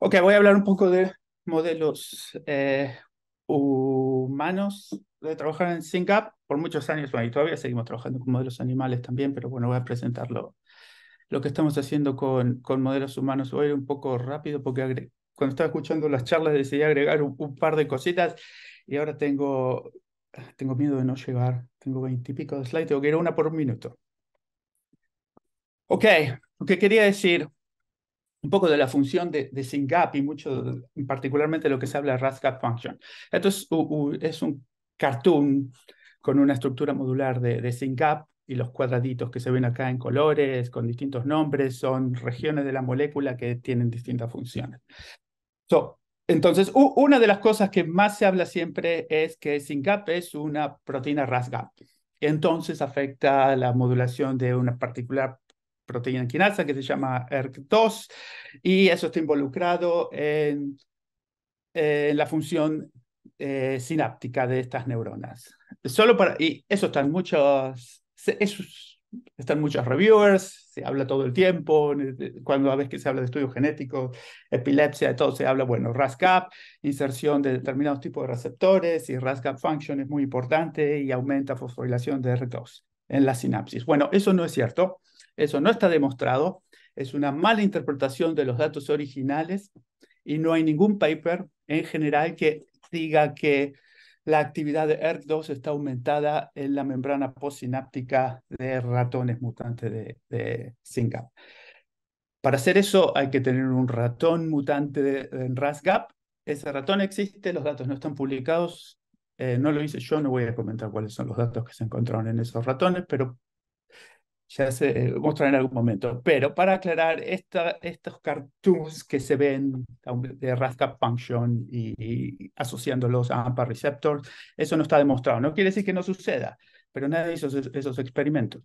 Ok, voy a hablar un poco de modelos eh, humanos de trabajar en SyncUp por muchos años, y todavía seguimos trabajando con modelos animales también, pero bueno, voy a presentarlo lo que estamos haciendo con, con modelos humanos. Voy a ir un poco rápido porque cuando estaba escuchando las charlas decidí agregar un, par de cositas y ahora tengo, tengo miedo de no llegar. Tengo veintipico de slides, tengo que ir una por un minuto. Ok, lo que quería decir un poco de la función de, de SYNGAP y mucho, particularmente lo que se habla de RASGAP function. Esto es, un cartoon con una estructura modular de, de SYNGAP y los cuadraditos que se ven acá en colores, con distintos nombres, son regiones de la molécula que tienen distintas funciones. entonces, una de las cosas que más se habla siempre es que SYNGAP es una proteína RASGAP. Entonces afecta la modulación de una particular proteína quinasa que se llama ERK2 y eso está involucrado en, la función eh, sináptica de estas neuronas. Solo para, y eso están muchos, están muchos reviewers, se habla todo el tiempo, cuando a veces se habla de estudios genéticos, epilepsia, todo se habla, bueno, RASCAP, inserción de determinados tipos de receptores y RASCAP function es muy importante y aumenta fosforilación de e R2 en la sinapsis. Bueno, eso no es cierto. Eso no está demostrado, es una mala interpretación de los datos originales y no hay ningún paper en general que diga que la actividad de ERK2 está aumentada en la membrana postsináptica de ratones mutantes de, de Para hacer eso hay que tener un ratón mutante en RASGAP. Ese ratón existe, los datos no están publicados, eh, no lo hice yo, no voy a comentar cuáles son los datos que se encontraron en esos ratones, pero ya se eh, mostrará en algún momento. Pero para aclarar, estos cartoons que se ven de Rascap Function y, asociándolos a AMPA receptors eso no está demostrado. No quiere decir que no suceda, pero nadie hizo esos, esos experimentos.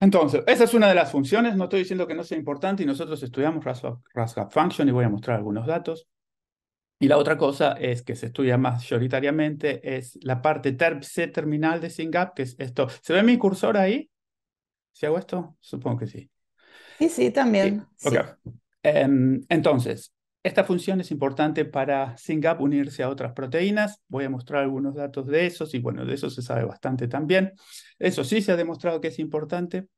Entonces, esa es una de las funciones. No estoy diciendo que no sea importante y nosotros estudiamos Rascap Function y voy a mostrar algunos datos. Y la otra cosa es que se estudia mayoritariamente es la parte terminal de SYNGAP, que es esto. ¿Se ve mi cursor ahí? ¿Si hago esto? Supongo que sí. Sí, sí, también. Em, entonces, esta función es importante para SYNGAP unirse a otras proteínas. Voy a mostrar algunos datos de esos y bueno, de eso se sabe bastante también. Eso sí se ha demostrado que es importante.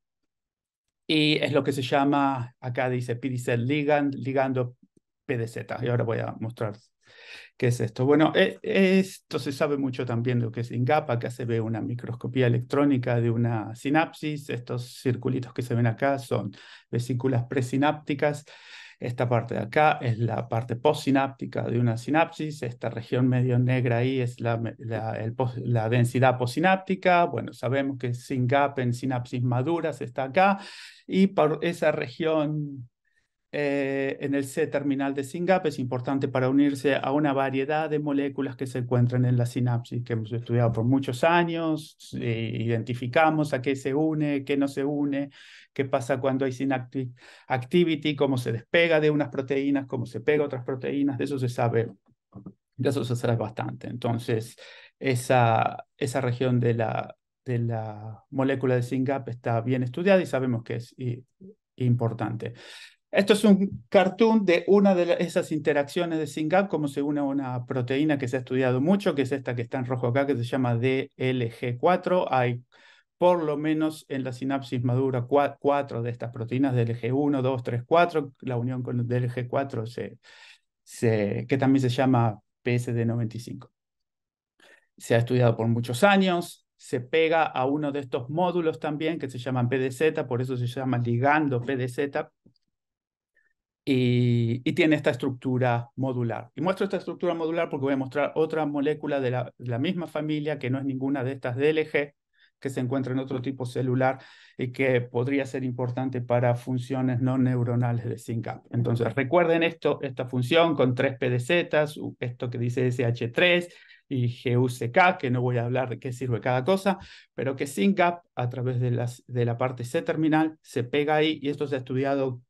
Y es lo que se llama, acá dice PDC ligand, ligando PDZ. Y ahora voy a mostrar ¿Qué es esto? Bueno, eh, esto se sabe mucho también de lo que es INGAP. Acá se ve una microscopía electrónica de una sinapsis. Estos circulitos que se ven acá son vesículas presinápticas. Esta parte de acá es la parte postsináptica de una sinapsis. Esta región medio negra ahí es la, densidad postsináptica. Bueno, sabemos que sin en sinapsis maduras está acá. Y por esa región eh, en el C-terminal de SYNGAP es importante para unirse a una variedad de moléculas que se encuentran en la sinapsis, que hemos estudiado por muchos años, identificamos a qué se une, qué no se une, qué pasa cuando hay synaptic activity, cómo se despega de unas proteínas, cómo se pega a otras proteínas, de eso se sabe, de eso se sabe bastante. Entonces, esa, esa región de la, de la molécula de SYNGAP está bien estudiada y sabemos que es y, importante. Esto es un cartoon de una de esas interacciones de SYNGAP, como se une a una proteína que se ha estudiado mucho, que es esta que está en rojo acá, que se llama DLG4. Hay por lo menos en la sinapsis madura cuatro de estas proteínas, DLG1, 2, 3, 4, la unión con DLG4, se, que también se llama PSD95. Se ha estudiado por muchos años, se pega a uno de estos módulos también que se llaman PDZ, por eso se llama ligando PDZ, y, tiene esta estructura modular. Y muestro esta estructura modular porque voy a mostrar otra molécula de la, misma familia que no es ninguna de estas DLG, que se encuentra en otro tipo celular y que podría ser importante para funciones no neuronales de SYNCAP. Entonces, recuerden esto, esta función con tres PDZ, esto que dice SH3 y GUCK, que no voy a hablar de qué sirve cada cosa, pero que SYNCAP a través de, las, de la parte C terminal se pega ahí y esto se ha estudiado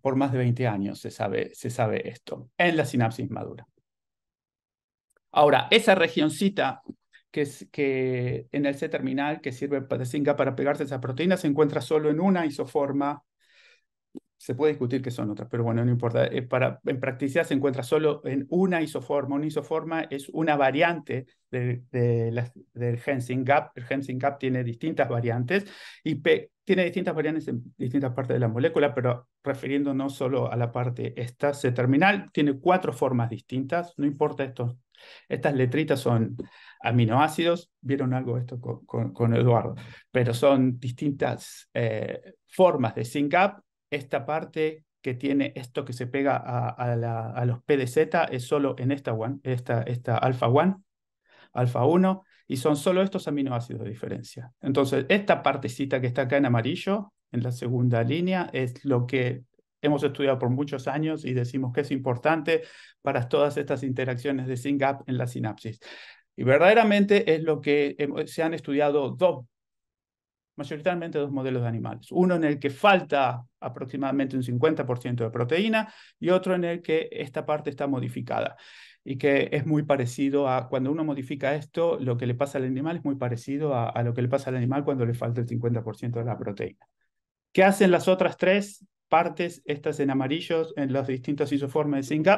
por más de 20 años se sabe, se sabe esto, en la sinapsis madura. Ahora, esa regioncita que, es, que en el C-terminal que sirve para, para pegarse esa proteína se encuentra solo en una isoforma se puede discutir que son otras, pero bueno, no importa. Eh, para, en practicidad se encuentra solo en una isoforma. Una isoforma es una variante de, del Hensing Gap. El Hensing Gap tiene distintas variantes y tiene distintas variantes en distintas partes de la molécula, pero refiriéndonos solo a la parte esta, C terminal, tiene cuatro formas distintas. No importa esto. Estas letritas son aminoácidos, vieron algo esto con, con, Eduardo, pero son distintas eh, formas de SYNGAP esta parte que tiene esto que se pega a, los PDZ es solo en esta, one, esta, esta alfa 1, alfa 1, y son solo estos aminoácidos de diferencia. Entonces, esta partecita que está acá en amarillo, en la segunda línea, es lo que hemos estudiado por muchos años y decimos que es importante para todas estas interacciones de SYNGAP en la sinapsis. Y verdaderamente es lo que se han estudiado dos mayoritariamente dos modelos de animales. Uno en el que falta aproximadamente un 50% de proteína y otro en el que esta parte está modificada y que es muy parecido a cuando uno modifica esto, lo que le pasa al animal es muy parecido a, lo que le pasa al animal cuando le falta el 50% de la proteína. ¿Qué hacen las otras tres partes, estas en amarillos, en los distintos isoformes de Zinc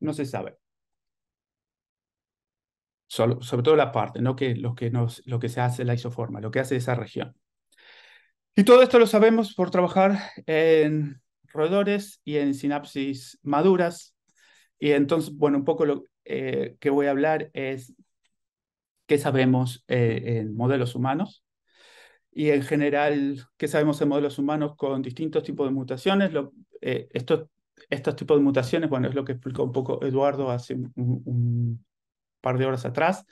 No se sabe sobre todo la parte, no que lo que, nos, lo que se hace la isoforma, lo que hace esa región. Y todo esto lo sabemos por trabajar en roedores y en sinapsis maduras. Y entonces, bueno, un poco lo eh, que voy a hablar es qué sabemos eh, en modelos humanos y en general qué sabemos en modelos humanos con distintos tipos de mutaciones. Eh, estos, estos tipos de mutaciones, bueno, es lo que explicó un poco Eduardo hace un, par de horas atrás.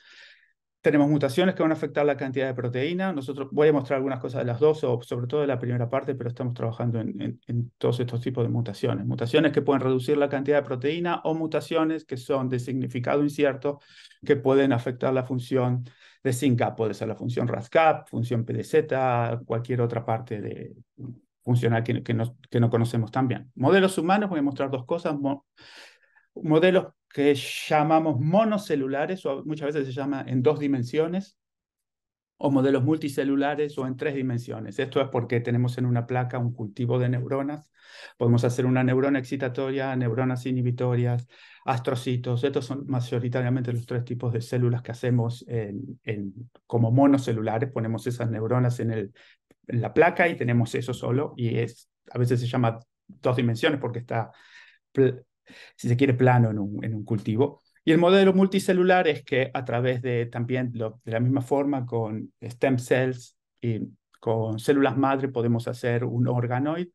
Tenemos mutaciones que van a afectar la cantidad de proteína. Nosotros voy a mostrar algunas cosas de las dos, o sobre todo de la primera parte, pero estamos trabajando en, todos estos tipos de mutaciones. Mutaciones que pueden reducir la cantidad de proteína o mutaciones que son de significado incierto, que pueden afectar la función de SYNCAP. Puede ser la función RASCAP, función PDZ, cualquier otra parte de, funcional que, no, conocemos tan bien. Modelos humanos, voy a mostrar dos cosas. modelos que llamamos monocelulares, o muchas veces se llama en dos dimensiones, o modelos multicelulares o en tres dimensiones. Esto es porque tenemos en una placa un cultivo de neuronas. Podemos hacer una neurona excitatoria, neuronas inhibitorias, astrocitos. Estos son mayoritariamente los tres tipos de células que hacemos en, como monocelulares. Ponemos esas neuronas en, el, en la placa y tenemos eso solo. Y es, a veces se llama dos dimensiones porque está si se quiere, plano en un, en un cultivo. Y el modelo multicelular es que a través de también de la misma forma con stem cells y con células madre podemos hacer un organoid,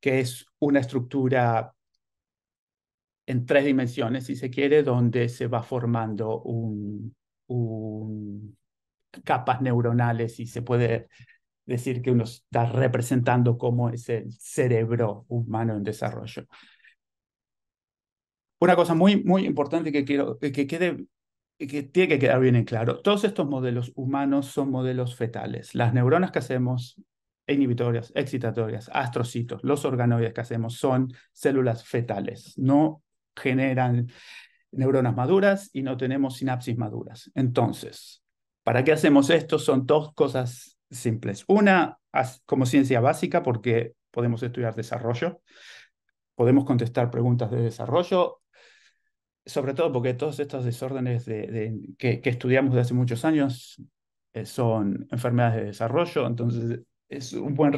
que es una estructura en tres dimensiones, si se quiere, donde se va formando un, un capas neuronales y se puede decir que uno está representando cómo es el cerebro humano en desarrollo. Una cosa muy, muy importante que quiero eh, que quede eh, que tiene que quedar bien en claro, todos estos modelos humanos son modelos fetales. Las neuronas que hacemos inhibitorias, excitatorias, astrocitos, los organoides que hacemos son células fetales, no generan neuronas maduras y no tenemos sinapsis maduras. Entonces, ¿para qué hacemos esto? Son dos cosas simples. Una, como ciencia básica, porque podemos estudiar desarrollo, podemos contestar preguntas de desarrollo sobre todo porque todos estos desórdenes que, estudiamos de hace muchos años eh, son enfermedades de desarrollo, entonces es un buen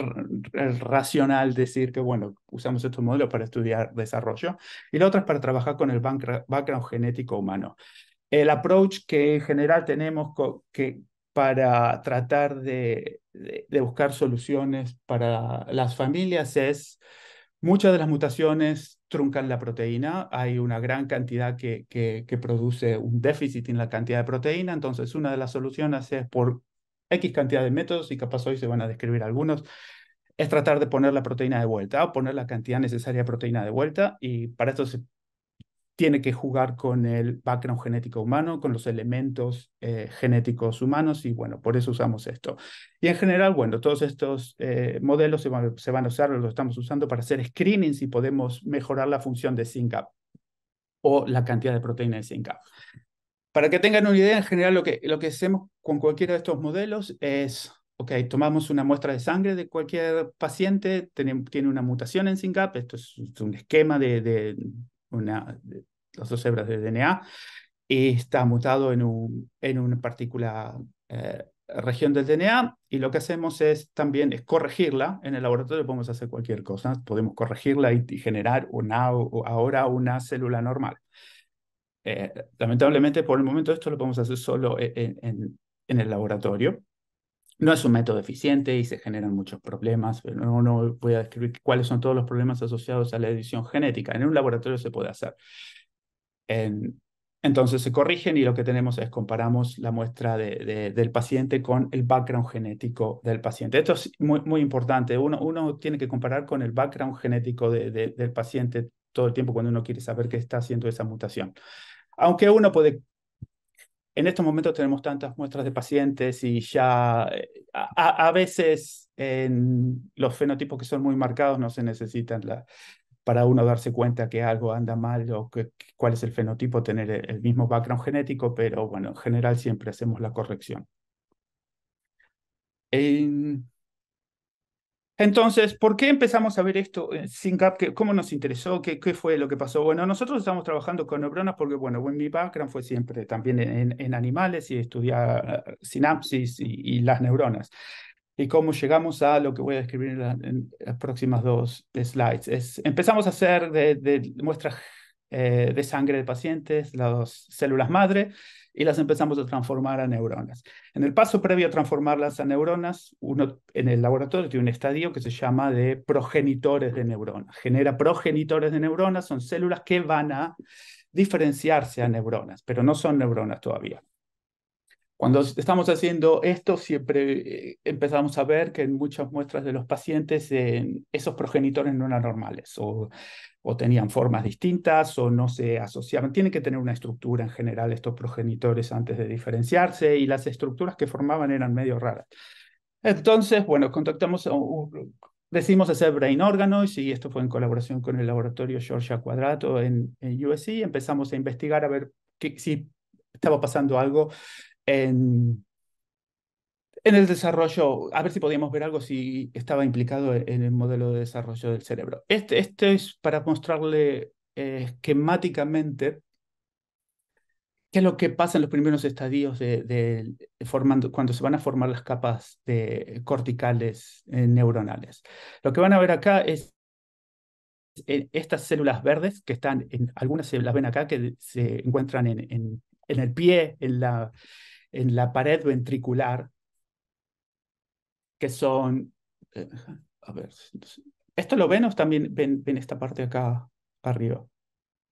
racional decir que, bueno, usamos estos modelos para estudiar desarrollo y la otra es para trabajar con el background genético humano. El approach que en general tenemos que, para tratar de buscar soluciones para las familias es muchas de las mutaciones truncan la proteína, hay una gran cantidad que, que, produce un déficit en la cantidad de proteína, entonces una de las soluciones es por X cantidad de métodos, y capaz hoy se van a describir algunos, es tratar de poner la proteína de vuelta o poner la cantidad necesaria de proteína de vuelta, y para esto se tiene que jugar con el background genético humano, con los elementos eh, genéticos humanos y bueno, por eso usamos esto. Y en general, bueno, todos estos eh, modelos se van, a usar, los estamos usando para hacer screenings y podemos mejorar la función de SYNCAP o la cantidad de proteína de SYNCAP. Para que tengan una idea, en general lo que, lo que hacemos con cualquiera de estos modelos es, ok, tomamos una muestra de sangre de cualquier paciente, tiene, una mutación en SYNCAP, esto es, un esquema de una, las dos hebras del DNA, y está mutado en, un, en una particular eh, región del DNA y lo que hacemos es también es corregirla. En el laboratorio podemos hacer cualquier cosa, podemos corregirla y, generar una, ahora una célula normal. Eh, lamentablemente por el momento esto lo podemos hacer solo eh, en el laboratorio. No es un método eficiente y se generan muchos problemas, pero no, voy a describir cuáles son todos los problemas asociados a la edición genética. En un laboratorio se puede hacer. entonces se corrigen y lo que tenemos es comparamos la muestra del paciente con el background genético del paciente. Esto es muy, muy importante. Uno, uno tiene que comparar con el background genético del paciente todo el tiempo cuando uno quiere saber qué está haciendo esa mutación. Aunque uno puede en estos momentos tenemos tantas muestras de pacientes y ya eh, a, veces en los fenotipos que son muy marcados no se necesitan para uno darse cuenta que algo anda mal o que, cuál es el fenotipo, tener el mismo background genético, pero bueno, en general siempre hacemos la corrección. En, entonces, ¿por qué empezamos a ver esto en eh, SYNCAP? ¿Cómo nos interesó? ¿Qué, fue lo que pasó? Bueno, nosotros estamos trabajando con neuronas porque, bueno, mi background fue siempre también en, animales y estudiar eh, sinapsis y, las neuronas. Y cómo llegamos a lo que voy a describir en, las próximas dos eh, slides. Es, empezamos a hacer muestras de sangre de pacientes, las células madre, y las empezamos a transformar a neuronas. En el paso previo a transformarlas a neuronas, uno en el laboratorio tiene un estadio que se llama de progenitores de neuronas. Genera progenitores de neuronas, son células que van a diferenciarse a neuronas, pero no son neuronas todavía. Cuando estamos haciendo esto, siempre eh, empezamos a ver que en muchas muestras de los pacientes eh, esos progenitores no eran normales o, o, tenían formas distintas o no se asociaban. Tienen que tener una estructura en general estos progenitores antes de diferenciarse y las estructuras que formaban eran medio raras. Entonces, bueno, contactamos, decimos hacer brain organoids y esto fue en colaboración con el laboratorio Georgia Cuadrato en, en USC. Empezamos a investigar a ver si estaba pasando algo en, el desarrollo, a ver si podíamos ver algo si estaba implicado en el modelo de desarrollo del cerebro. Este, este es para mostrarle eh, esquemáticamente qué es lo que pasa en los primeros estadios de, formando, cuando se van a formar las capas de, corticales eh, neuronales. Lo que van a ver acá es eh, estas células verdes que están, algunas se las ven acá, que se encuentran en, en el pie, en la, en la pared ventricular, que son... Eh, a ver, ¿esto lo ven o también ven, esta parte acá arriba?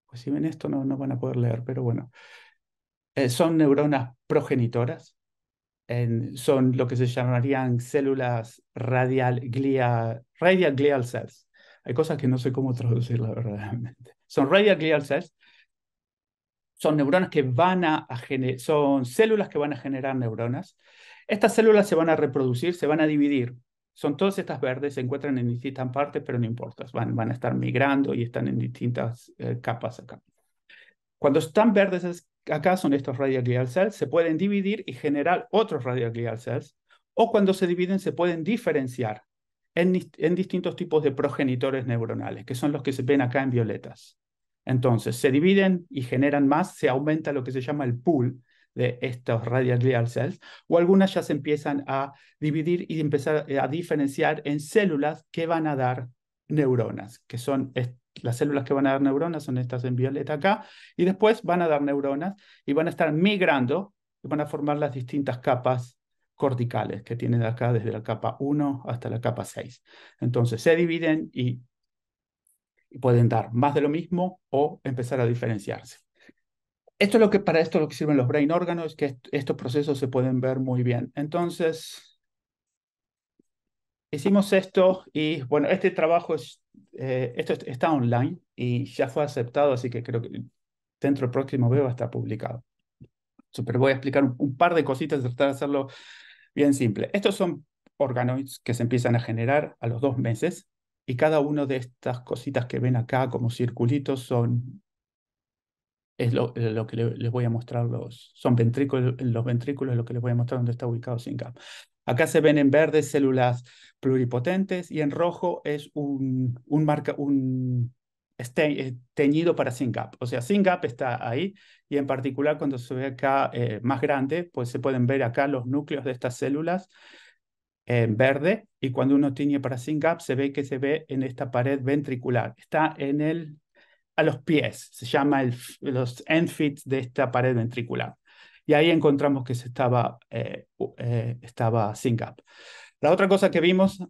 Pues si ven esto no, no van a poder leer, pero bueno. Eh, son neuronas progenitoras, en, son lo que se llamarían células radial, glia, radial glial cells. Hay cosas que no sé cómo traducirla verdaderamente. Son radial glial cells son neuronas que van a, son células que van a generar neuronas. Estas células se van a reproducir, se van a dividir. Son todas estas verdes, se encuentran en distintas partes, pero no importa, van, a estar migrando y están en distintas eh, capas acá. Cuando están verdes acá son estos radial glial cells, se pueden dividir y generar otros radial glial cells, o cuando se dividen se pueden diferenciar en distintos tipos de progenitores neuronales, que son los que se ven acá en violetas. Entonces, se dividen y generan más, se aumenta lo que se llama el pool de estos radial glial cells, o algunas ya se empiezan a dividir y empezar eh, a diferenciar en células que van a dar neuronas, que son las células que van a dar neuronas son estas en violeta acá, y después van a dar neuronas y van a estar migrando y van a formar las distintas capas corticales que tienen acá desde la capa 1 hasta la capa 6. Entonces se dividen y pueden dar más de lo mismo o empezar a diferenciarse. Esto es lo que para esto lo que sirven los brain órganos, que estos procesos se pueden ver muy bien. Entonces, hicimos esto y bueno, este trabajo eh, esto está online y ya fue aceptado, así que creo que dentro del próximo video estar publicado. super voy a explicar un, par de cositas, tratar de hacerlo bien simple. Estos son organoids que se empiezan a generar a los dos meses y cada una de estas cositas que ven acá como circulitos son, es lo, eh, que les voy a mostrar, los, son ventrículos, los ventrículos es lo que les voy a mostrar donde está ubicado SYNCAP. Acá se ven en verde células pluripotentes y en rojo es un, un, marca, un este, eh, teñido para SYNCAP. O sea, SYNCAP está ahí y en particular cuando se ve acá eh, más grande, pues se pueden ver acá los núcleos de estas células en verde y cuando uno tiñe para SYNGAP se ve que se ve en esta pared ventricular. Está en el, a los pies, se llama los ENFITs de esta pared ventricular. Y ahí encontramos que se estaba, eh, eh estaba SYNGAP. La otra cosa que vimos,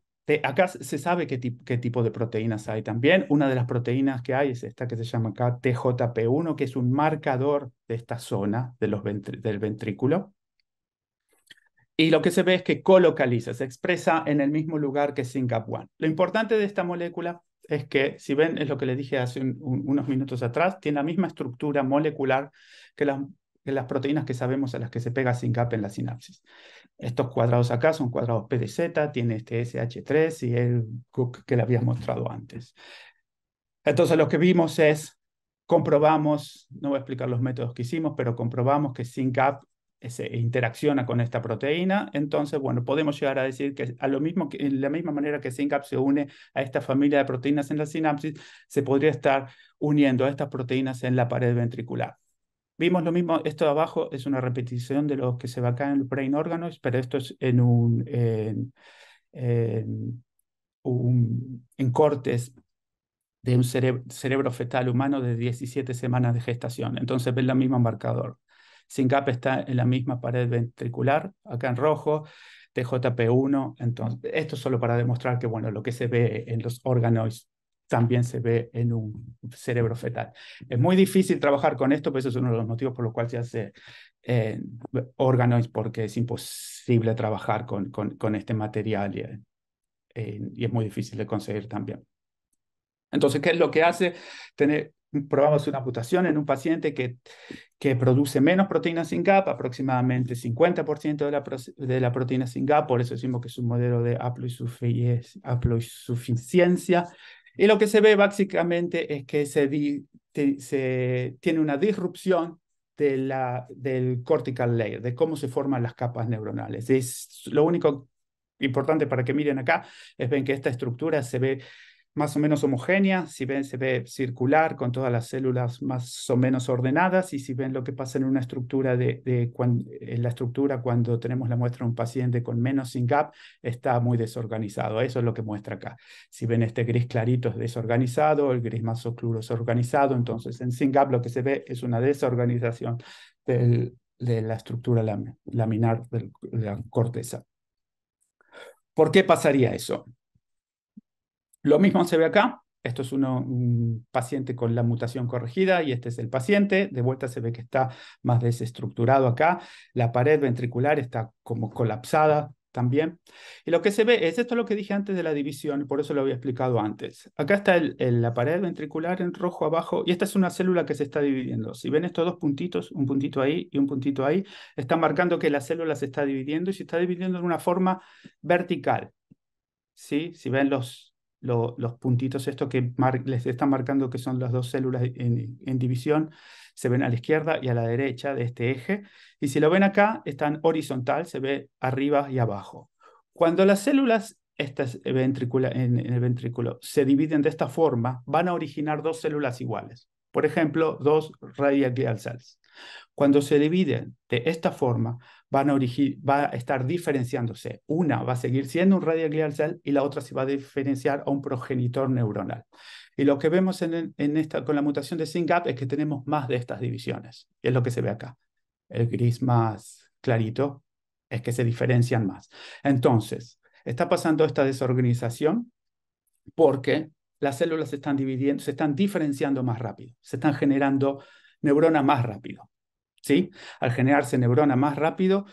acá se sabe qué, tipo de proteínas hay también. Una de las proteínas que hay es esta que se llama acá TJP1, que es un marcador de esta zona de los del ventrículo. Y lo que se ve es que colocaliza, se expresa en el mismo lugar que SYNCAP1. Lo importante de esta molécula es que, si ven, es lo que les dije hace unos minutos atrás, tiene la misma estructura molecular que las, proteínas que sabemos a las que se pega SYNCAP en la sinapsis. Estos cuadrados acá son cuadrados PDZ, tiene este SH3 y el Cook que le había mostrado antes. Entonces lo que vimos es, comprobamos, no voy a explicar los métodos que hicimos, pero comprobamos que SYNCAP se interacciona con esta proteína, entonces, bueno, podemos llegar a decir que a lo mismo en la misma manera que SYNCAP se une a esta familia de proteínas en la sinapsis, se podría estar uniendo a estas proteínas en la pared ventricular. Vimos lo mismo, esto de abajo es una repetición de lo que se ve acá en el brain organoids, pero esto es en un, en, cortes de un cerebro, fetal humano de 17 semanas de gestación. Entonces ven el mismo marcador. SYNCAP está en la misma pared ventricular, acá en rojo, TJP1, entonces, esto solo para demostrar que, bueno, lo que se ve en los organoids también se ve en un cerebro fetal. Es muy difícil trabajar con esto, pero pues eso es uno de los motivos por los cuales se hace eh, porque es imposible trabajar con, con, este material y, eh, y es muy difícil de conseguir también. Entonces, ¿qué es lo que hace? Tener, probamos una mutación en un paciente que, que produce menos proteínas sin GAP, aproximadamente 50% de la, proteína sin GAP, por eso decimos que es un modelo de aplo Y lo que se ve básicamente es que se, tiene una disrupción de la, del cortical layer, de cómo se forman las capas neuronales. lo único importante para que miren acá, es ven que esta estructura se ve más o menos homogénea, si ven se ve circular con todas las células más o menos ordenadas y si ven lo que pasa en una estructura de, en la estructura cuando tenemos la muestra de un paciente con menos gap, está muy desorganizado, eso es lo que muestra acá. Si ven este gris clarito es desorganizado, el gris más oscuro es organizado, entonces en gap lo que se ve es una desorganización de la estructura laminar de la corteza. ¿Por qué pasaría eso? Lo mismo se ve acá. Esto es un paciente con la mutación corregida y este es el paciente. De vuelta se ve que está más desestructurado acá. La pared ventricular está como colapsada también. Y lo que se ve es esto es lo que dije antes de la división, por eso lo había explicado antes. Acá está la pared ventricular en rojo abajo y esta es una célula que se está dividiendo. Si ven estos dos puntitos, un puntito ahí y un puntito ahí, está marcando que la célula se está dividiendo y se está dividiendo en una forma vertical. ¿Sí? Si ven los, los puntitos estos que les están marcando que son las dos células en, división, se ven a la izquierda y a la derecha de este eje. Y si lo ven acá, están horizontal, se ve arriba y abajo. Cuando las células estas en, el ventrículo se dividen de esta forma, van a originar dos células iguales. Por ejemplo, dos radial cells. Cuando se dividen de esta forma, van a estar diferenciándose. Una va a seguir siendo un radial cell y la otra se va a diferenciar a un progenitor neuronal. Y lo que vemos en, con la mutación de SYNGAP es que tenemos más de estas divisiones. Y es lo que se ve acá. El gris más clarito es que se diferencian más. Entonces, está pasando esta desorganización porque las células están dividiendo, se están diferenciando más rápido, se están generando neurona más rápido. ¿sí? Al generarse neurona más rápido,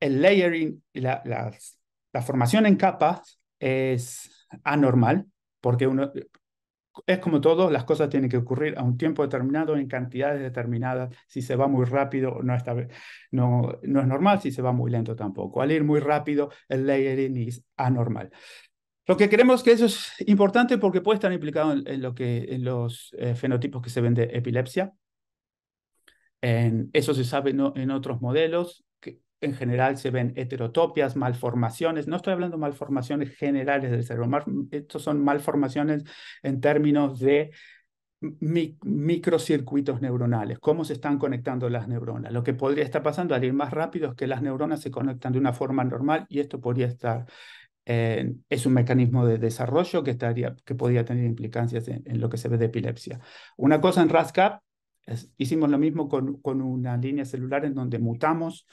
el layering, la, la, formación en capas es anormal, porque uno, es como todo, las cosas tienen que ocurrir a un tiempo determinado, en cantidades determinadas. Si se va muy rápido, no, no, no es normal, si se va muy lento tampoco. Al ir muy rápido, el layering es anormal. Lo que queremos que eso es importante porque puede estar implicado en, lo que, en los eh, fenotipos que se ven de epilepsia, eso se sabe en otros modelos, que en general se ven heterotopias, malformaciones. No estoy hablando malformaciones generales del cerebro, mm, estos son malformaciones en términos de microcircuitos neuronales, cómo se están conectando las neuronas. Lo que podría estar pasando al ir más rápido es que las neuronas se conectan de una forma normal y esto podría estar es un mecanismo de desarrollo que, estaría, que podría tener implicancias en, lo que se ve de epilepsia. Una cosa en RASCAP hicimos lo mismo con, una línea celular en donde mutamos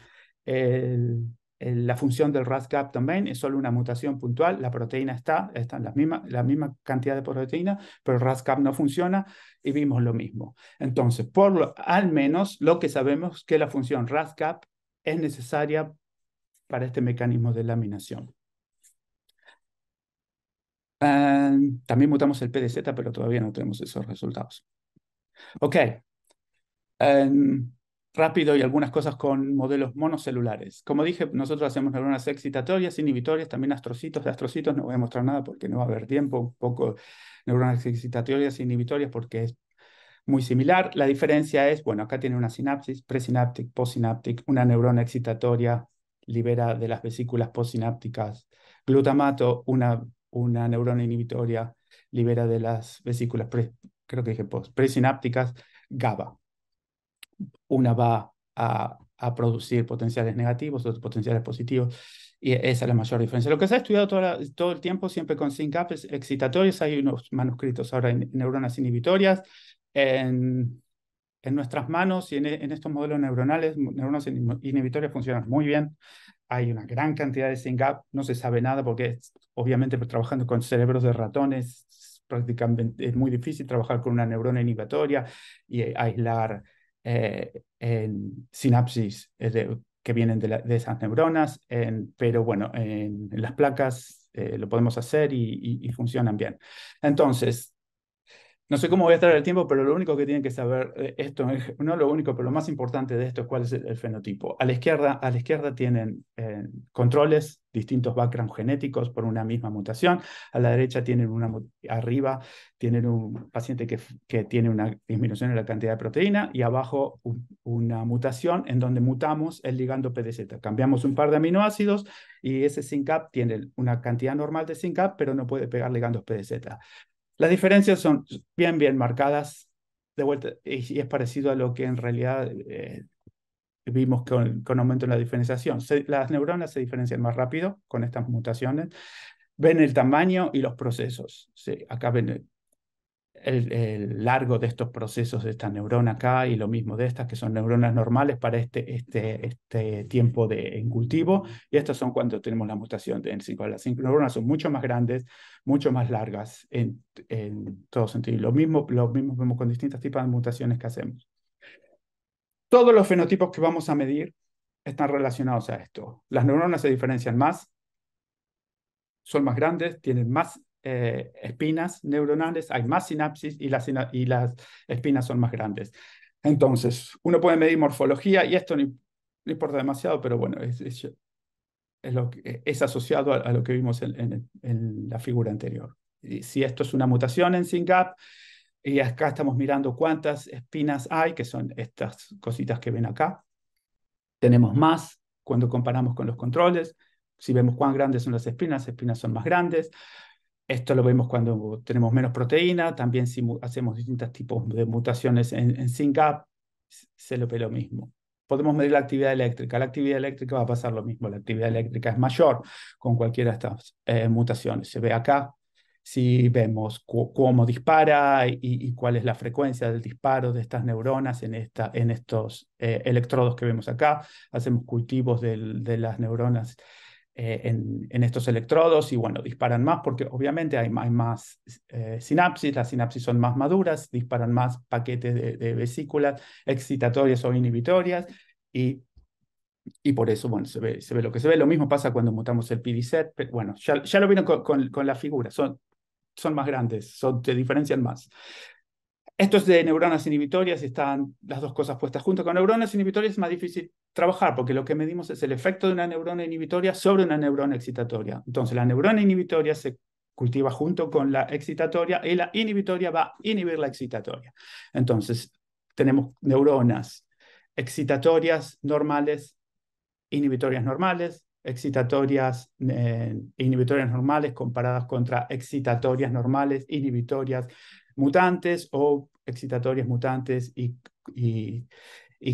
la función del RASCAP también, es solo una mutación puntual, la proteína está, está en la misma, la misma cantidad de proteína, pero el RASCAP no funciona y vimos lo mismo. Entonces, por al menos lo que sabemos que la función RASCAP es necesaria para este mecanismo de laminación. Ah, también mutamos el PDZ, pero todavía no tenemos esos resultados. Ok, Em, rápido y algunas cosas con modelos monocelulares. Como dije, nosotros hacemos neuronas excitatorias, inhibitorias, también astrocitos. De astrocitos no voy a mostrar nada porque no va a haber tiempo. Un poco neuronas excitatorias, inhibitorias, porque es muy similar. La diferencia es, bueno, acá tiene una sinapsis, presináptic, postsináptic, una neurona excitatoria libera de las vesículas postsinápticas glutamato, una, una neurona inhibitoria libera de las vesículas, creo que dije presinápticas GABA una va a, producir potenciales negativos, otros potenciales positivos, y esa es la mayor diferencia. Lo que se ha estudiado todo, el tiempo, siempre con SYNCAP, excitatorias excitatorios. Hay unos manuscritos ahora en, neuronas inhibitorias, en, nuestras manos y en, estos modelos neuronales, neuronas inhibitorias funcionan muy bien. Hay una gran cantidad de SYNCAP, no se sabe nada porque obviamente pues, trabajando con cerebros de ratones prácticamente es muy difícil trabajar con una neurona inhibitoria y eh, aislar eh, en sinapsis eh, que vienen de, esas neuronas, pero bueno, en, las placas eh, lo podemos hacer y funcionan bien. Entonces, no sé cómo voy a estar el tiempo, pero lo único que tienen que saber eh, esto, no lo único, pero lo más importante de esto es cuál es el, fenotipo. A la izquierda, a la izquierda tienen eh, controles, distintos background genéticos por una misma mutación. A la derecha tienen una arriba tienen un paciente que, tiene una disminución en la cantidad de proteína y abajo una mutación en donde mutamos el ligando PDZ. Cambiamos un par de aminoácidos y ese SYNCAP tiene una cantidad normal de SYNCAP, pero no puede pegar ligandos PDZ. Las diferencias son bien, bien marcadas, de vuelta, y, es parecido a lo que en realidad eh, vimos con, con, aumento en la diferenciación. las neuronas se diferencian más rápido con estas mutaciones, ven el tamaño y los procesos. acá ven el, largo de estos procesos de esta neurona acá y lo mismo de estas, que son neuronas normales para este, este, este tiempo de, en cultivo. Y estas son cuando tenemos la mutación de N5. Las neuronas son mucho más grandes, mucho más largas en, todo sentido. Y lo mismo, lo mismo vemos con distintos tipos de mutaciones que hacemos. Todos los fenotipos que vamos a medir están relacionados a esto. Las neuronas se diferencian más, son más grandes, tienen más eh, espinas neuronales, hay más sinapsis y las, y las espinas son más grandes. Entonces, uno puede medir morfología y esto no, importa demasiado, pero bueno, es, es, lo que, es asociado a, lo que vimos en, en, la figura anterior. si esto es una mutación en SYNGAP, y acá estamos mirando cuántas espinas hay, que son estas cositas que ven acá. Tenemos más cuando comparamos con los controles. Si vemos cuán grandes son las espinas, las espinas son más grandes. Esto lo vemos cuando tenemos menos proteína, también si hacemos distintos tipos de mutaciones en, en se lo ve lo mismo. Podemos medir la actividad eléctrica. La actividad eléctrica va a pasar lo mismo. La actividad eléctrica es mayor con cualquiera de estas eh, mutaciones. Se ve acá. Si vemos cómo dispara y, cuál es la frecuencia del disparo de estas neuronas en, esta, en estos eh, electrodos que vemos acá, hacemos cultivos de las neuronas eh, en, estos electrodos y bueno, disparan más porque obviamente hay, más eh, sinapsis, las sinapsis son más maduras, disparan más paquetes de, vesículas excitatorias o inhibitorias y, y por eso, bueno, se ve, se ve, lo que se ve. Lo mismo pasa cuando mutamos el PDZ, pero bueno, ya, ya lo vieron con, con, la figura, son, son más grandes, son, te diferencian más. Esto es de neuronas inhibitorias, están las dos cosas puestas juntas. Con neuronas inhibitorias es más difícil trabajar porque lo que medimos es el efecto de una neurona inhibitoria sobre una neurona excitatoria. Entonces, la neurona inhibitoria se cultiva junto con la excitatoria y la inhibitoria va a inhibir la excitatoria. Entonces, tenemos neuronas excitatorias normales, inhibitorias normales, excitatorias eh, inhibitorias normales comparadas contra excitatorias normales, inhibitorias mutantes o excitatorias mutantes y,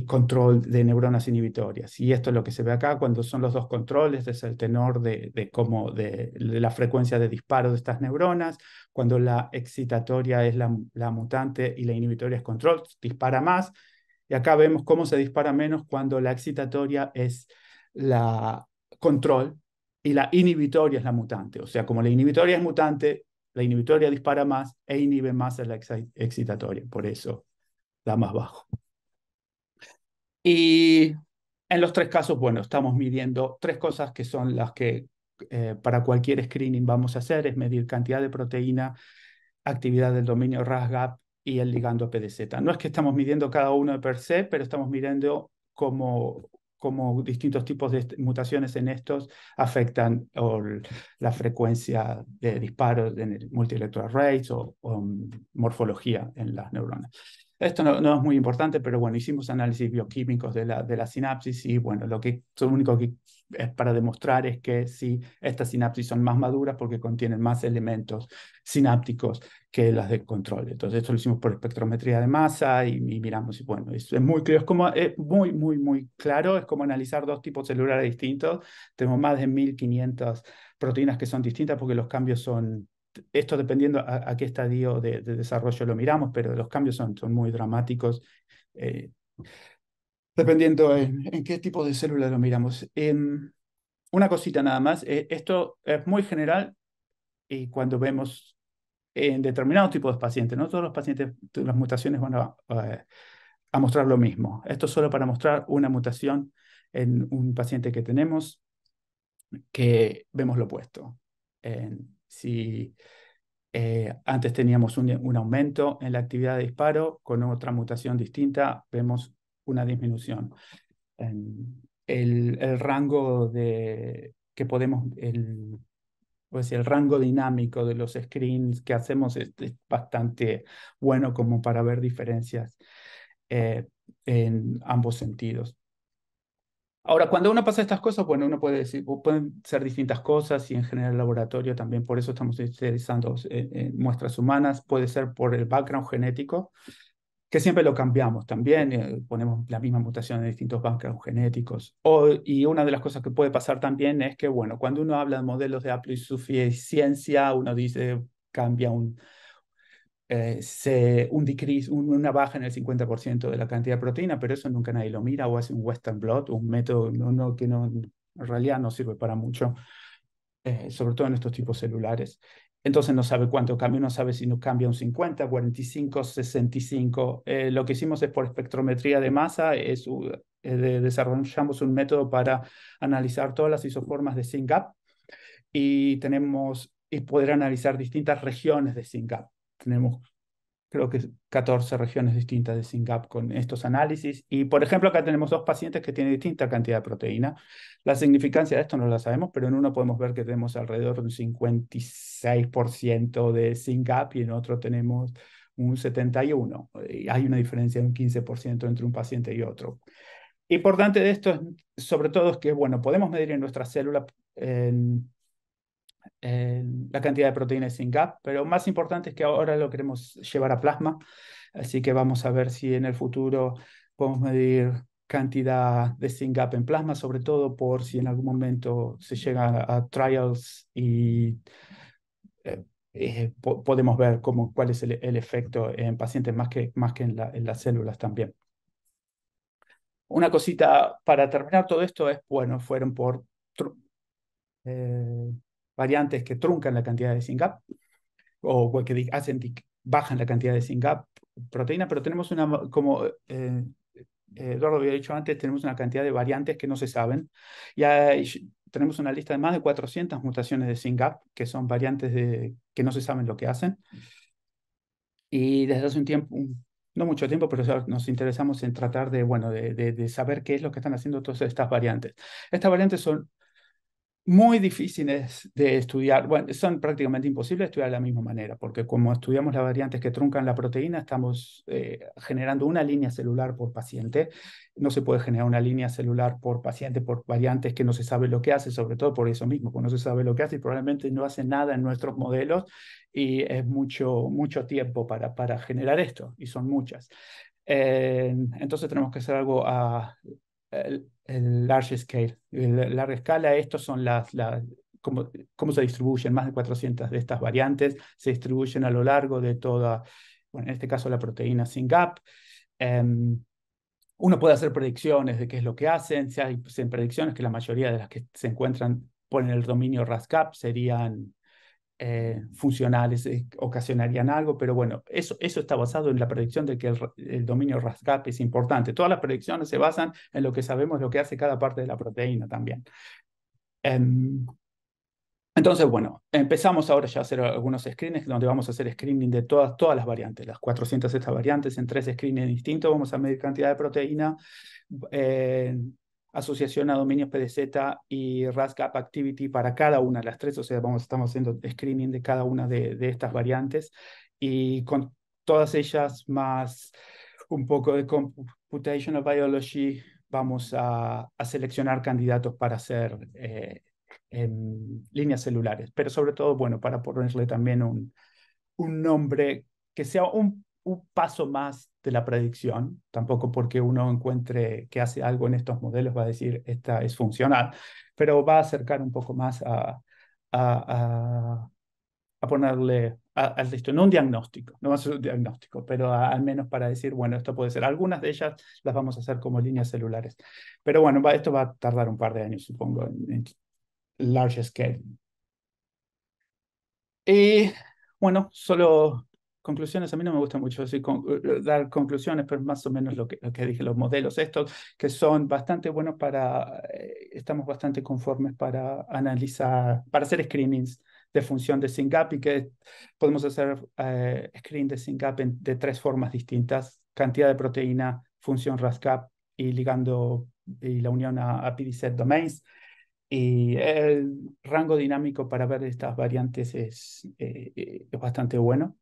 control de neuronas inhibitorias. Y esto es lo que se ve acá cuando son los dos controles, es el tenor de, de, la frecuencia de disparo de estas neuronas, cuando la excitatoria es la, la mutante y la inhibitoria es control, dispara más. Y acá vemos cómo se dispara menos cuando la excitatoria es la control y la inhibitoria es la mutante. O sea, como la inhibitoria es mutante, la inhibitoria dispara más e inhibe más a la excitatoria, por eso da más bajo. Y en los tres casos, bueno, estamos midiendo tres cosas que son las que eh, para cualquier screening vamos a hacer, es medir cantidad de proteína, actividad del dominio RASGAP y el ligando PDZ. No es que estamos midiendo cada uno de per se, pero estamos midiendo como cómo distintos tipos de mutaciones en estos afectan la frecuencia de disparos en el multilectoral o, mm, morfología en las neuronas. Esto no, es muy importante, pero bueno, hicimos análisis bioquímicos de la, de la sinapsis y bueno, lo, que, lo único que es para demostrar es que sí, estas sinapsis son más maduras porque contienen más elementos sinápticos que las de control. Entonces, esto lo hicimos por espectrometría de masa y, miramos, y bueno, es, muy es como, es muy, muy, muy claro, es como analizar dos tipos celulares distintos. Tenemos más de 1500 proteínas que son distintas porque los cambios son esto dependiendo a, qué estadio de, desarrollo lo miramos, pero los cambios son, son muy dramáticos, eh, dependiendo en, qué tipo de célula lo miramos. Em, una cosita nada más, eh, esto es muy general y cuando vemos en determinados tipos de pacientes, no todos los pacientes, las mutaciones van a, mostrar lo mismo. Esto es solo para mostrar una mutación en un paciente que tenemos que vemos lo opuesto. Si eh, antes teníamos un, aumento en la actividad de disparo, con otra mutación distinta vemos una disminución. el, el rango de, que podemos, el rango dinámico de los screens que hacemos es, bastante bueno como para ver diferencias eh, en ambos sentidos. Ahora, cuando uno pasa estas cosas, bueno, uno puede decir, pueden ser distintas cosas y en general el laboratorio también, por eso estamos utilizando eh, eh, muestras humanas, puede ser por el background genético, que siempre lo cambiamos también, eh, ponemos la misma mutación en distintos backgrounds genéticos. O, y una de las cosas que puede pasar también es que, bueno, cuando uno habla de modelos de aplicación y uno dice, cambia un, eh, se, un decrease, una baja en el 50% de la cantidad de proteína, pero eso nunca nadie lo mira o hace un Western blot, un método no, que no, en realidad no sirve para mucho, eh, sobre todo en estos tipos celulares. Entonces no sabe cuánto cambia, no sabe si no cambia un 50, 45, 65. lo que hicimos es por espectrometría de masa, es, eh, desarrollamos un método para analizar todas las isoformas de SYNGAP y tenemos y poder analizar distintas regiones de SYNGAP tenemos creo que 14 regiones distintas de singap con estos análisis. Y, por ejemplo, acá tenemos dos pacientes que tienen distinta cantidad de proteína. La significancia de esto no la sabemos, pero en uno podemos ver que tenemos alrededor de un 56% de singap y en otro tenemos un 71%. Y hay una diferencia de un 15% entre un paciente y otro. Importante de esto, sobre todo, es que, bueno, podemos medir en nuestra célula en la cantidad de proteínas sin gap, pero más importante es que ahora lo queremos llevar a plasma, así que vamos a ver si en el futuro podemos medir cantidad de gap en plasma, sobre todo por si en algún momento se llega a, trials y eh, eh, podemos ver cómo, cuál es el, efecto en pacientes más que, más que en, las células también. Una cosita para terminar todo esto es, bueno, fueron por eh, variantes que truncan la cantidad de SYNGAP o que hacen bajan la cantidad de SYNGAP proteína, pero tenemos una, como eh, eh, Eduardo había dicho antes, tenemos una cantidad de variantes que no se saben. Ya tenemos una lista de más de 400 mutaciones de SYNGAP, que son variantes de, que no se saben lo que hacen. Y desde hace un tiempo, no mucho tiempo, pero nos interesamos en tratar de, bueno, de saber qué es lo que están haciendo todas estas variantes. Estas variantes son muy difíciles de estudiar. Bueno, son prácticamente imposibles de estudiar de la misma manera, porque como estudiamos las variantes que truncan la proteína, estamos eh, generando una línea celular por paciente. No se puede generar una línea celular por paciente por variantes que no se sabe lo que hace, sobre todo por eso mismo, que no se sabe lo que hace y probablemente no hace nada en nuestros modelos y es mucho, mucho tiempo para, para generar esto, y son muchas. Eh, entonces tenemos que hacer algo a... a en large scale. larga escala, estos son las, las cómo, cómo, se distribuyen, más de 400 de estas variantes se distribuyen a lo largo de toda, bueno, en este caso la proteína sin em, uno puede hacer predicciones de qué es lo que hacen, si hay pues, predicciones que la mayoría de las que se encuentran ponen el dominio RASCAP, serían eh, funcionales eh, ocasionarían algo, pero bueno, eso, eso está basado en la predicción de que el, dominio RASCAP es importante. Todas las predicciones se basan en lo que sabemos, lo que hace cada parte de la proteína también. Em, entonces, bueno, empezamos ahora ya a hacer algunos screenings donde vamos a hacer screening de todas, todas las variantes, las 400 estas variantes en tres screenings distintos, vamos a medir cantidad de proteína, eh, asociación a dominios PDZ y RASCAP Activity para cada una de las tres, o sea, vamos, estamos haciendo screening de cada una de, estas variantes y con todas ellas más un poco de computational biology, vamos a, seleccionar candidatos para hacer eh, en líneas celulares, pero sobre todo, bueno, para ponerle también un, un nombre que sea un un paso más de la predicción, tampoco porque uno encuentre que hace algo en estos modelos va a decir, esta es funcional, pero va a acercar un poco más a, ponerle al listo, no un diagnóstico, no ser un diagnóstico, pero al menos para decir, bueno, esto puede ser, algunas de ellas las vamos a hacer como líneas celulares, pero bueno, esto va a tardar un par de años, supongo, en, en large scale. Y bueno, solo conclusiones a mí no me gusta mucho eh, eh, dar conclusiones, pero más o menos lo que, lo que dije, los modelos estos, que son bastante buenos para, eh, estamos bastante conformes para analizar, para hacer screenings de función de SYNGAP y que podemos hacer eh, screen de SYNGAP de tres formas distintas, cantidad de proteína, función RASCAP y ligando y la unión a, a PDC domains. Y el rango dinámico para ver estas variantes es, es bastante bueno.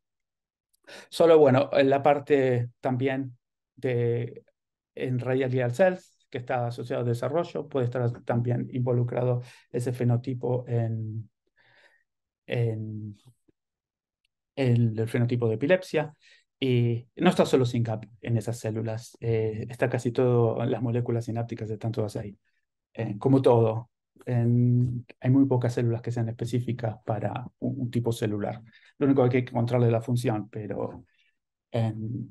Solo, bueno, en la parte también de en Real Cells, que está asociado al desarrollo, puede estar también involucrado ese fenotipo en, en, el, fenotipo de epilepsia. Y no está solo SYNCAP en esas células, eh, está casi todo, las moléculas sinápticas están todas ahí, eh, como todo hay muy pocas células que sean específicas para un, tipo celular. Lo único que hay que encontrarle la función, pero em,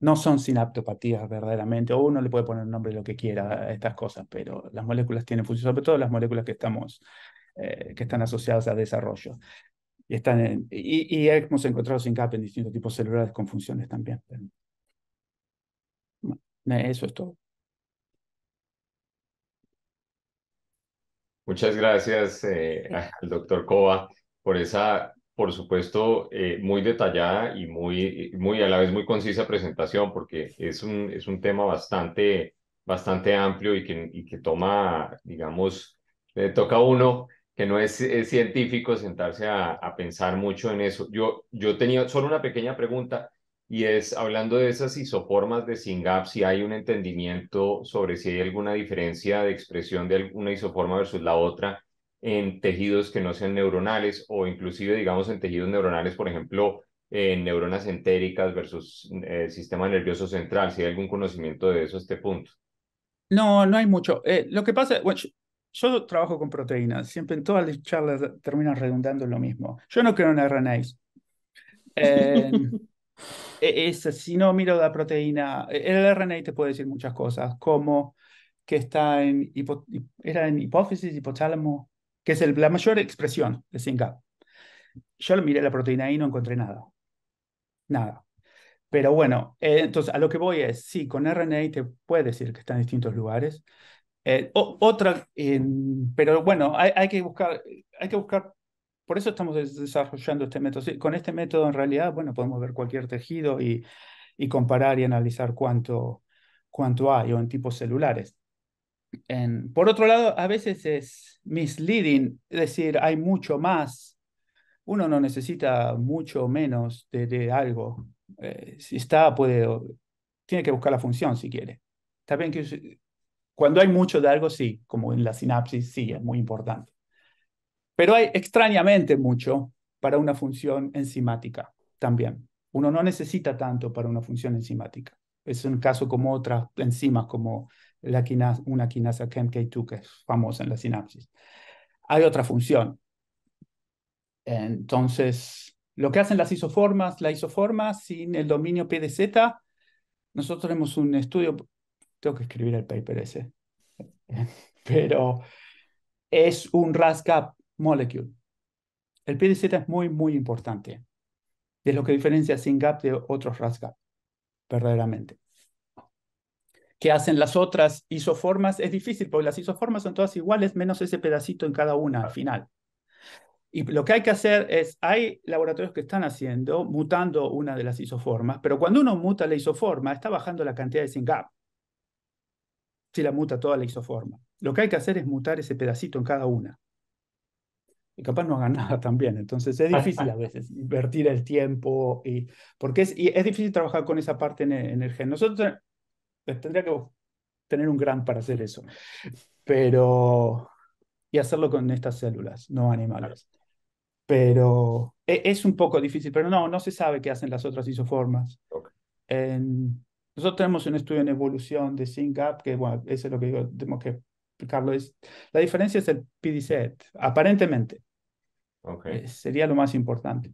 no son sinaptopatías verdaderamente, o uno le puede poner nombre lo que quiera a estas cosas, pero las moléculas tienen función, sobre todo las moléculas que, estamos, eh, que están asociadas a desarrollo. Y, están y, hemos encontrado SINCAP en distintos tipos celulares con funciones también. eso es todo. Muchas gracias eh, al doctor Cova por esa, por supuesto, eh, muy detallada y muy, muy a la vez muy concisa presentación, porque es un, es un tema bastante, bastante amplio y que, y que toma, digamos, le toca a uno que no es, científico sentarse a, a, pensar mucho en eso. Yo, yo tenía solo una pequeña pregunta y es hablando de esas isoformas de singap si hay un entendimiento sobre si hay alguna diferencia de expresión de una isoforma versus la otra en tejidos que no sean neuronales o inclusive, digamos, en tejidos neuronales, por ejemplo, en neuronas entéricas versus el eh, sistema nervioso central, si hay algún conocimiento de eso a este punto. No, no hay mucho. Eh, lo que pasa, bueno, yo, trabajo con proteínas, siempre en todas las charlas terminan redundando lo mismo. Yo no creo en RNAs. Eh, e, es, si no miro la proteína, e, el RNA te puede decir muchas cosas, como que está en, era en hipófisis, hipotálamo, que es la mayor expresión de SYNGAP. Yo miré la proteína y no encontré nada. Nada. Pero bueno, eh, entonces a lo que voy es, sí, con RNA te puede decir que está en distintos lugares. Eh, otra, pero bueno, hay, hay, que buscar, hay que buscar por eso estamos desarrollando este método. Con este método, en realidad, bueno, podemos ver cualquier tejido y, comparar y analizar cuánto, hay o en tipos celulares. En, por otro lado, a veces es misleading, decir, hay mucho más. Uno no necesita mucho menos de, algo. Eh, si está, puede, tiene que buscar la función si quiere. También que cuando hay mucho de algo, sí, como en la sinapsis, sí, es muy importante. Pero hay extrañamente mucho para una función enzimática también. Uno no necesita tanto para una función enzimática. Es un caso como otras enzimas, como la quinasa, una quinasa ChemK2 que es famosa en la sinapsis. Hay otra función. Entonces, lo que hacen las isoformas, la isoforma sin el dominio PDZ, nosotros tenemos un estudio, tengo que escribir el paper ese, pero es un RASCAP molecule. El PDZ es muy, muy importante. Es lo que diferencia SYNGAP de otros RASGAP, verdaderamente. ¿Qué hacen las otras isoformas? Es difícil porque las isoformas son todas iguales, menos ese pedacito en cada una al final. Y lo que hay que hacer es, hay laboratorios que están haciendo, mutando una de las isoformas, pero cuando uno muta la isoforma, está bajando la cantidad de SYNGAP. Si la muta toda la isoforma. Lo que hay que hacer es mutar ese pedacito en cada una y capaz no hagan nada también. Entonces es difícil a veces invertir el tiempo y porque es, y es difícil trabajar con esa parte en el, gen. Nosotros tendría que tener un gran para hacer eso, pero y hacerlo con estas células, no animales. Pero e, es un poco difícil, pero no, no se sabe qué hacen las otras isoformas. nosotros tenemos un estudio en evolución de SYNCAP, que bueno, eso es lo que tenemos que la diferencia es el set, aparentemente. Eh, sería lo más importante.